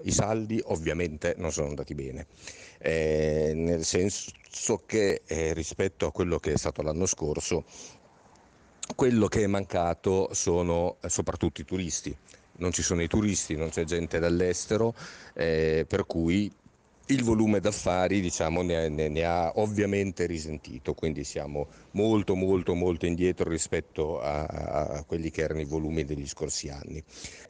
I saldi ovviamente non sono andati bene, eh, nel senso che eh, rispetto a quello che è stato l'anno scorso, quello che è mancato sono eh, soprattutto i turisti. Non ci sono i turisti, non c'è gente dall'estero, eh, per cui il volume d'affari diciamo, ne, ne, ne, ha ovviamente risentito, quindi siamo molto molto molto indietro rispetto a, a, quelli che erano i volumi degli scorsi anni.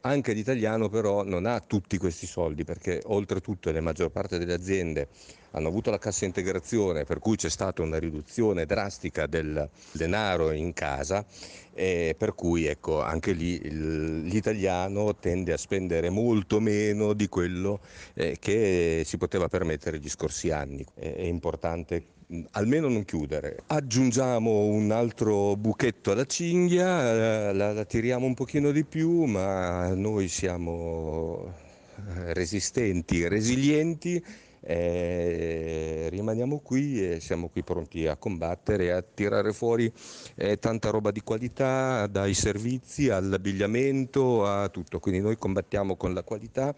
Anche l'italiano però non ha tutti questi soldi perché oltretutto la maggior parte delle aziende hanno avuto la cassa integrazione per cui c'è stata una riduzione drastica del denaro in casa e per cui ecco, anche lì il, l'italiano tende a spendere molto meno di quello eh, che si poteva permettere gli scorsi anni. È, è importante almeno non chiudere. Aggiungiamo un altro buchetto alla cinghia, eh, la, la, tiriamo un pochino di più, ma noi siamo eh, resistenti, resilienti. Eh, rimaniamo qui e siamo qui pronti a combattere, a tirare fuori eh, tanta roba di qualità, dai servizi all'abbigliamento a tutto. Quindi noi combattiamo con la qualità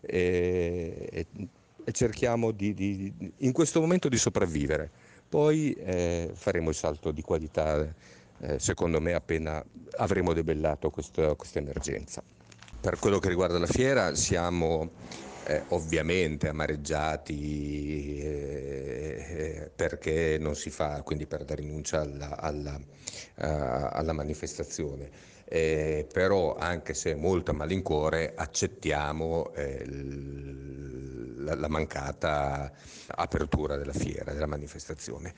e, eh, e, e cerchiamo di, di, in questo momento di sopravvivere. Poi eh, faremo il salto di qualità, eh, secondo me, appena avremo debellato questa emergenza. Per quello che riguarda la fiera, siamo eh, ovviamente amareggiati eh, eh, perché non si fa, quindi per la rinuncia alla, alla, uh, alla manifestazione. Eh, però anche se molto a malincuore accettiamo eh, la, la, mancata apertura della fiera, della manifestazione.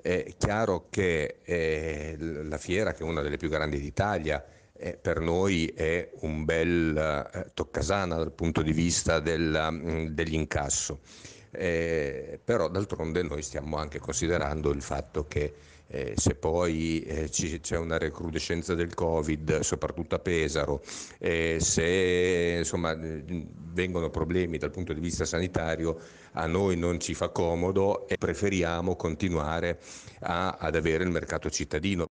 È chiaro che la fiera, che è una delle più grandi d'Italia, eh, per noi è un bel eh, toccasana dal punto di vista della, mh, mm, dell'incasso. Eh, però d'altronde noi stiamo anche considerando il fatto che eh, se poi eh, ci, c'è una recrudescenza del Covid, soprattutto a Pesaro, eh, se insomma, mm, vengono problemi dal punto di vista sanitario, a noi non ci fa comodo e preferiamo continuare a, ad avere il mercato cittadino.